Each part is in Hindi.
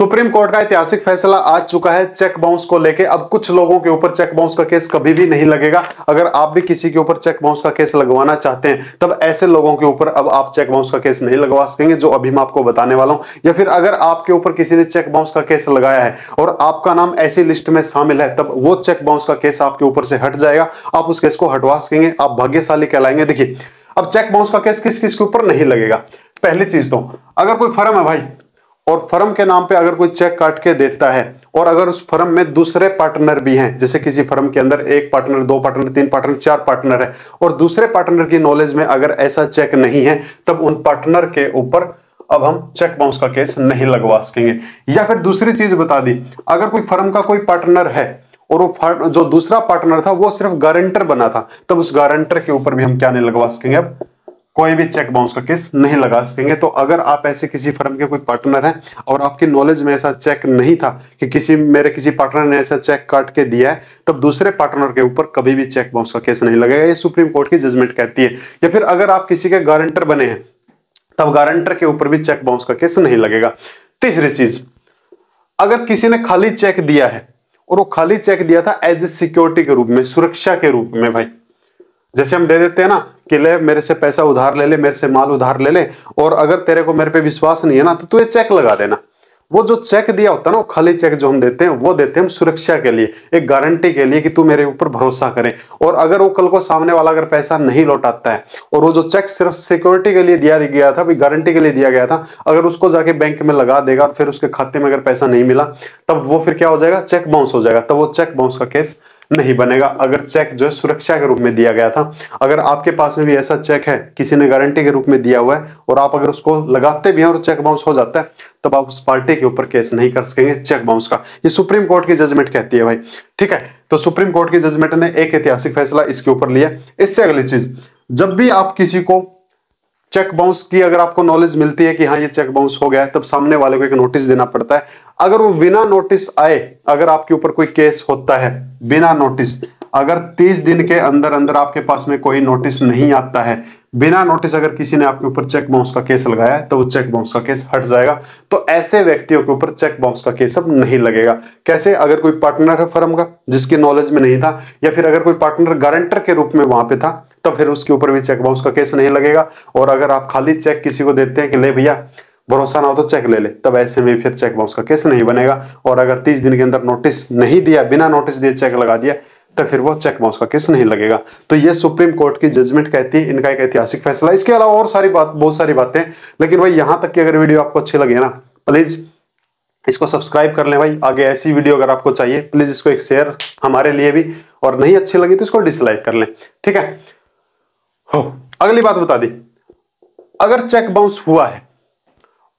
सुप्रीम कोर्ट का ऐतिहासिक फैसला आ चुका है चेक बाउंस को लेके अब कुछ लोगों के ऊपर चेक बाउंस का केस कभी भी नहीं लगेगा अगर आप भी किसी के ऊपर चेक बाउंस का केस लगवाना चाहते हैं तब ऐसे लोगों के ऊपर अब आप चेक बाउंस का केस नहीं लगवा सकेंगे जो अभी मैं आपको बताने वाला हूं या फिर अगर आपके ऊपर किसी ने चेक बाउंस का केस लगाया है और आपका नाम ऐसी लिस्ट में शामिल है तब वो चेक बाउंस का केस आपके ऊपर से हट जाएगा आप उस केस को हटवा सकेंगे आप भाग्यशाली कहलाएंगे देखिए अब चेक बाउंस का केस किस किस के ऊपर नहीं लगेगा पहली चीज तो अगर कोई फर्म है भाई और फर्म के नाम पे अगर कोई चेक काट के देता है और अगर उस फर्म में दूसरे पार्टनर भी हैं जैसे किसी फर्म के अंदर एक पार्टनर दो पार्टनर तीन पार्टनर चार पार्टनर है और दूसरे पार्टनर की नॉलेज में अगर ऐसा चेक नहीं है तब उन पार्टनर के ऊपर अब हम चेक बाउंस का केस नहीं लगवा सकेंगे या फिर दूसरी चीज बता दी अगर कोई फर्म का कोई पार्टनर है और वो जो दूसरा पार्टनर था वो सिर्फ गारंटर बना था तब उस गारंटर के ऊपर भी हम क्या नहीं लगवा सकेंगे अब कोई भी चेक बाउंस का केस नहीं लगा सकेंगे तो अगर आप ऐसे किसी फर्म के कोई पार्टनर हैं और आपके नॉलेज में ऐसा चेक नहीं था कि किसी मेरे किसी पार्टनर ने ऐसा चेक काट के दिया है तब दूसरे पार्टनर के ऊपर कभी भी चेक बाउंस का केस नहीं लगेगा ये सुप्रीम कोर्ट की जजमेंट कहती है या फिर अगर आप किसी के गारंटर बने हैं तब गारंटर के ऊपर भी चेक बाउंस का केस नहीं लगेगा तीसरी चीज अगर किसी ने खाली चेक दिया है और वो खाली चेक दिया था एज ए सिक्योरिटी के रूप में सुरक्षा के रूप में भाई जैसे हम दे देते हैं ना कि ले मेरे से पैसा उधार ले ले मेरे से माल उधार ले ले और अगर तेरे को मेरे पे विश्वास नहीं है ना तो तू ये चेक लगा देना वो जो चेक दिया होता है ना वो खाली चेक जो हम देते हैं वो देते हैं हम सुरक्षा के लिए एक गारंटी के लिए कि तू मेरे ऊपर भरोसा करें और अगर वो कल को सामने वाला अगर पैसा नहीं लौटाता है और वो जो चेक सिर्फ सिक्योरिटी के लिए दिया गया था गारंटी के लिए दिया गया था अगर उसको जाके बैंक में लगा देगा फिर उसके खाते में अगर पैसा नहीं मिला तब वो फिर क्या हो जाएगा चेक बाउंस हो जाएगा तब वो चेक बाउंस का केस नहीं बनेगा अगर चेक जो है सुरक्षा के रूप में दिया गया था अगर आपके पास में भी ऐसा चेक है किसी ने गारंटी के रूप में दिया हुआ है और आप अगर उसको लगाते भी हैं और चेक बाउंस हो जाता है तब आप उस पार्टी के ऊपर केस नहीं कर सकेंगे चेक बाउंस का ये सुप्रीम कोर्ट की जजमेंट कहती है भाई ठीक है तो सुप्रीम कोर्ट की जजमेंट ने एक ऐतिहासिक फैसला इसके ऊपर लिया इससे अगली चीज जब भी आप किसी को चेक बाउंस की अगर आपको नॉलेज मिलती है कि हाँ ये चेक बाउंस हो गया है तब सामने वाले को एक नोटिस देना पड़ता है अगर वो बिना नोटिस आए अगर आपके ऊपर कोई केस होता है बिना नोटिस अगर 30 दिन के अंदर अंदर आपके पास में कोई नोटिस नहीं आता है बिना नोटिस अगर किसी ने आपके ऊपर चेक बाउंस का केस लगाया है तो वो चेक बाउंस का केस हट जाएगा तो ऐसे व्यक्तियों के ऊपर चेक बाउंस का केस अब नहीं लगेगा कैसे अगर कोई पार्टनर है फर्म का जिसकी नॉलेज में नहीं था या फिर अगर कोई पार्टनर गारंटर के रूप में वहां पे था तो फिर उसके ऊपर भी चेक बाउंस का केस नहीं लगेगा और अगर आप खाली चेक किसी को देते हैं कि ले भैया भरोसा ना हो तो चेक ले ले तब ऐसे में फिर चेक बाउंस का केस नहीं बनेगा और अगर तीस दिन के अंदर नोटिस नहीं दिया बिना नोटिस दिए चेक लगा दिया तो फिर वो चेक बाउंस का केस नहीं लगेगा तो ये सुप्रीम कोर्ट की जजमेंट कहती है इनका एक ऐतिहासिक फैसला इसके अलावा और सारी बात बहुत सारी बातें लेकिन भाई यहां तक की अगर वीडियो आपको अच्छी लगे ना प्लीज़ इसको सब्सक्राइब कर लें भाई आगे ऐसी वीडियो अगर आपको चाहिए प्लीज़ इसको एक शेयर हमारे लिए भी और नहीं अच्छी लगी तो इसको डिसलाइक कर लें ठीक है हो अगली बात बता दी अगर चेक बाउंस हुआ है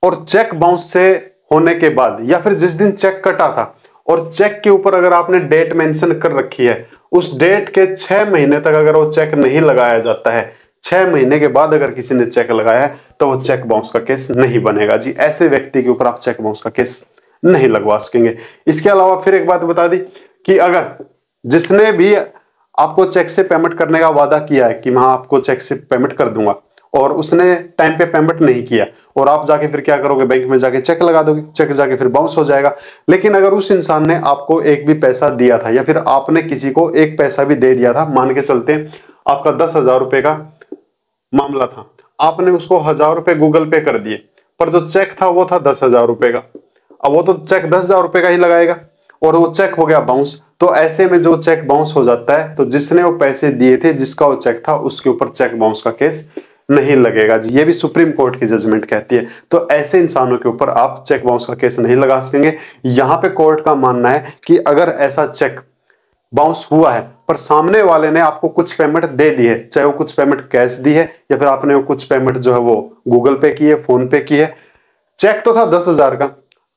और चेक बाउंस से होने के बाद या फिर जिस दिन चेक कटा था और चेक के ऊपर अगर आपने डेट मेंशन कर रखी है उस डेट के छह महीने तक अगर वो चेक नहीं लगाया जाता है छह महीने के बाद अगर किसी ने चेक लगाया है तो वो चेक बाउंस का केस नहीं बनेगा जी ऐसे व्यक्ति के ऊपर आप चेक बाउंस का केस नहीं लगवा सकेंगे इसके अलावा फिर एक बात बता दी कि अगर जिसने भी आपको चेक से पेमेंट करने का वादा किया है कि मैं आपको चेक से पेमेंट कर दूंगा और उसने टाइम पे पेमेंट नहीं किया और आप जाके फिर क्या करोगे बैंक में जाके चेक लगा दोगे चेक जाके फिर बाउंस हो जाएगा लेकिन अगर उस इंसान ने आपको एक भी पैसा दिया था या फिर आपने किसी को एक पैसा भी दे दिया था मान के चलते आपका दस हजार रुपए का मामला था आपने उसको हजार रुपए गूगल पे कर दिए पर जो चेक था वो था दस हजार रुपए का अब वो तो चेक दस हजार रुपए का ही लगाएगा और वो चेक हो गया बाउंस तो ऐसे में जो चेक बाउंस हो जाता है तो जिसने वो पैसे दिए थे जिसका वो चेक था उसके ऊपर चेक बाउंस का केस नहीं लगेगा जी ये भी सुप्रीम कोर्ट की जजमेंट कहती है तो ऐसे इंसानों के ऊपर आप चेक बाउंस का केस नहीं लगा सकेंगे यहां पे कोर्ट का मानना है कि अगर ऐसा चेक बाउंस हुआ है पर सामने वाले ने आपको कुछ पेमेंट दे दी है चाहे वो कुछ पेमेंट कैश दी है या फिर आपने वो कुछ पेमेंट जो है वो गूगल पे की है फोन पे की है चेक तो था दस हजार का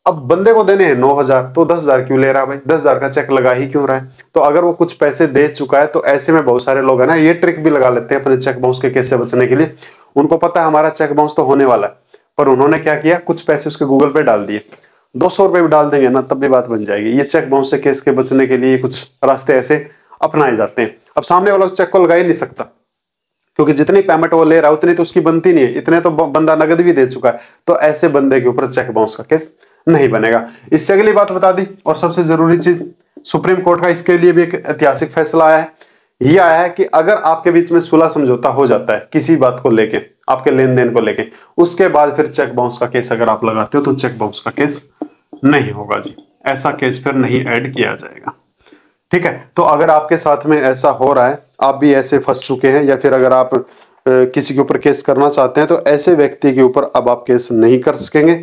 अब बंदे को देने हैं नौ हजार तो दस हजार क्यों ले रहा है भाई दस हजार का चेक लगा ही क्यों रहा है तो अगर वो कुछ पैसे दे चुका है तो ऐसे में बहुत सारे लोग है ना ये ट्रिक भी लगा लेते हैं अपने चेक बाउंस के कैसे बचने के लिए उनको पता है हमारा चेक बाउंस तो होने वाला है पर उन्होंने क्या किया कुछ पैसे उसके गूगल पे डाल दिए दो सौ रुपये भी डाल देंगे ना तब भी बात बन जाएगी ये चेक बाउंस से केस के बचने के लिए कुछ रास्ते ऐसे अपनाए जाते हैं अब सामने वाला चेक को लगा ही नहीं सकता क्योंकि जितनी पेमेंट वो ले रहा है उतनी तो उसकी बनती नहीं है इतने तो बंदा नगद भी दे चुका है तो ऐसे बंदे के ऊपर चेक बाउंस का केस नहीं बनेगा इससे अगली बात बता दी और सबसे जरूरी चीज सुप्रीम कोर्ट का इसके लिए भी एक ऐतिहासिक फैसला आया है यह आया है कि अगर आपके बीच में सुलह समझौता हो जाता है किसी बात को लेके आपके लेन देन को लेके उसके बाद फिर चेक बाउंस का केस अगर आप लगाते हो तो चेक बाउंस का केस नहीं होगा जी ऐसा केस फिर नहीं ऐड किया जाएगा ठीक है तो अगर आपके साथ में ऐसा हो रहा है आप भी ऐसे फंस चुके हैं या फिर अगर आप किसी के ऊपर केस करना चाहते हैं तो ऐसे व्यक्ति के ऊपर अब आप केस नहीं कर सकेंगे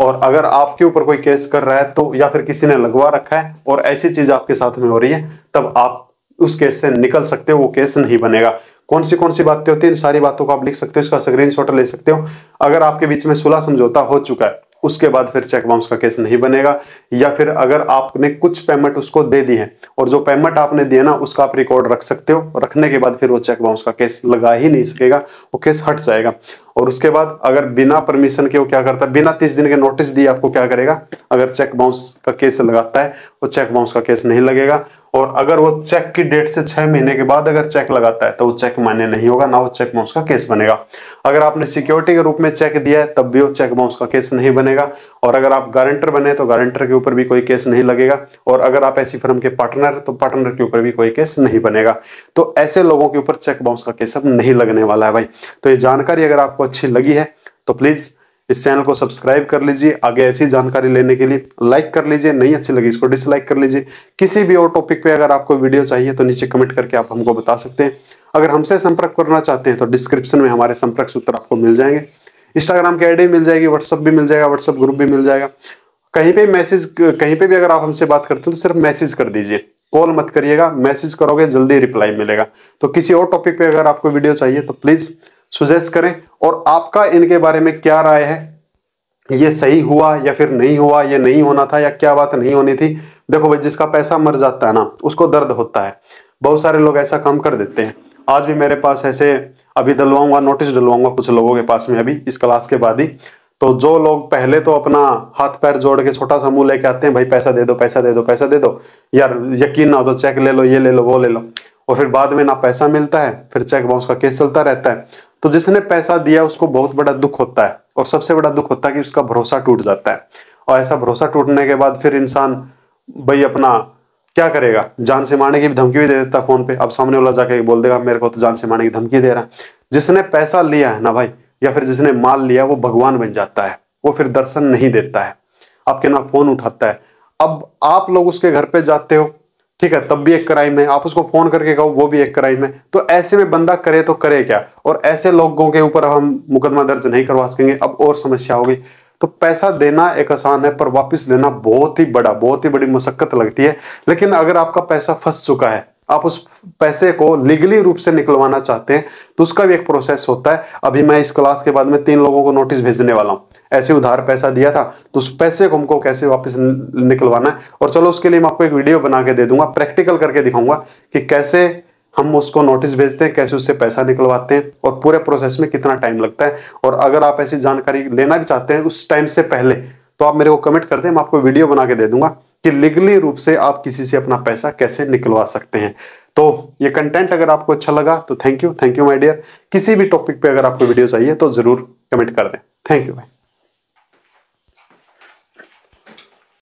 और अगर आपके ऊपर कोई केस कर रहा है तो या फिर किसी ने लगवा रखा है और ऐसी चीज आपके साथ में हो रही है तब आप उस केस से निकल सकते हो वो केस नहीं बनेगा कौन सी कौन सी बातें होती है इन सारी बातों को आप लिख सकते हो इसका स्क्रीनशॉट ले सकते हो अगर आपके बीच में सुलह समझौता हो चुका है उसके बाद फिर चेक बाउंस का केस नहीं बनेगा या फिर अगर आपने कुछ पेमेंट उसको दे दी है और जो पेमेंट आपने दिया ना उसका आप रिकॉर्ड रख सकते हो रखने के बाद फिर वो चेक बाउंस का केस लगा ही नहीं सकेगा वो केस हट जाएगा और उसके बाद अगर बिना परमिशन के वो क्या करता है बिना तीस दिन के नोटिस दिए आपको क्या करेगा अगर चेक बाउंस का केस लगाता है वो चेक बाउंस का केस नहीं लगेगा और अगर वो चेक की डेट से छह महीने के बाद अगर चेक लगाता है तो वो चेक मान्य नहीं होगा ना वो चेक बाउंस का केस बनेगा अगर आपने सिक्योरिटी के रूप में चेक दिया है तब भी वो चेक बाउंस का केस नहीं बनेगा और अगर आप गारंटर बने तो गारंटर के ऊपर भी कोई केस नहीं लगेगा और अगर आप ऐसी फर्म के पार्टनर तो पार्टनर के ऊपर भी कोई केस नहीं बनेगा तो ऐसे लोगों के ऊपर चेक बाउंस का केस अब नहीं लगने वाला है भाई तो ये जानकारी अगर आपको अच्छी लगी है तो प्लीज़ इस चैनल को सब्सक्राइब कर लीजिए आगे ऐसी जानकारी लेने के लिए लाइक कर लीजिए नहीं अच्छी लगी इसको डिसलाइक कर लीजिए किसी भी और टॉपिक पे अगर आपको वीडियो चाहिए तो नीचे कमेंट करके आप हमको बता सकते हैं अगर हमसे संपर्क करना चाहते हैं तो डिस्क्रिप्शन में हमारे संपर्क सूत्र आपको मिल जाएंगे इंस्टाग्राम की आई मिल जाएगी व्हाट्सअप भी मिल जाएगा व्हाट्सअप ग्रुप भी मिल जाएगा कहीं पर मैसेज कहीं पर भी अगर आप हमसे बात करते हो तो सिर्फ मैसेज कर दीजिए कॉल मत करिएगा मैसेज करोगे जल्दी रिप्लाई मिलेगा तो किसी और टॉपिक पर अगर आपको वीडियो चाहिए तो प्लीज़ सुजेस्ट करें और आपका इनके बारे में क्या राय है ये सही हुआ या फिर नहीं हुआ ये नहीं होना था या क्या बात नहीं होनी थी देखो भाई जिसका पैसा मर जाता है ना उसको दर्द होता है बहुत सारे लोग ऐसा काम कर देते हैं आज भी मेरे पास ऐसे अभी डलवाऊंगा नोटिस डलवाऊंगा कुछ लोगों के पास में अभी इस क्लास के बाद ही तो जो लोग पहले तो अपना हाथ पैर जोड़ के छोटा सा मुंह लेके आते हैं भाई पैसा दे दो पैसा दे दो पैसा दे दो यार यकीन ना हो तो चेक ले लो ये ले लो वो ले लो और फिर बाद में ना पैसा मिलता है फिर चेक बाउंस का केस चलता रहता है तो जिसने पैसा दिया उसको बहुत बड़ा दुख होता है और सबसे बड़ा दुख होता है कि उसका भरोसा टूट जाता है और ऐसा भरोसा टूटने के बाद फिर इंसान भाई अपना क्या करेगा जान से मारने की धमकी भी दे देता फोन पे अब सामने वाला जाके बोल देगा मेरे को तो जान से मारने की धमकी दे रहा है जिसने पैसा लिया है ना भाई या फिर जिसने माल लिया वो भगवान बन जाता है वो फिर दर्शन नहीं देता है आपके ना फोन उठाता है अब आप लोग उसके घर पे जाते हो ठीक है तब भी एक क्राइम है आप उसको फोन करके कहो वो भी एक क्राइम है तो ऐसे में बंदा करे तो करे क्या और ऐसे लोगों के ऊपर हम मुकदमा दर्ज नहीं करवा सकेंगे अब और समस्या होगी तो पैसा देना एक आसान है पर वापस लेना बहुत ही बड़ा बहुत ही बड़ी मशक्कत लगती है लेकिन अगर आपका पैसा फंस चुका है आप उस पैसे को लीगली रूप से निकलवाना चाहते हैं तो उसका भी एक प्रोसेस होता है अभी मैं इस क्लास के बाद में तीन लोगों को नोटिस भेजने वाला हूँ ऐसे उधार पैसा दिया था तो उस पैसे को हमको कैसे वापस निकलवाना है और चलो उसके लिए मैं आपको एक वीडियो बना के दे दूंगा प्रैक्टिकल करके दिखाऊंगा कि कैसे हम उसको नोटिस भेजते हैं कैसे उससे पैसा निकलवाते हैं और पूरे प्रोसेस में कितना टाइम लगता है और अगर आप ऐसी जानकारी लेना भी चाहते हैं उस टाइम से पहले तो आप मेरे को कमेंट करते हैं मैं आपको वीडियो बना के दे दूंगा कि लीगली रूप से आप किसी से अपना पैसा कैसे निकलवा सकते हैं तो ये कंटेंट अगर आपको अच्छा लगा तो thank you thank you my dear किसी भी टॉपिक पे अगर आपको वीडियो चाहिए तो ज़रूर कमेंट कर दें थैंक यू भाई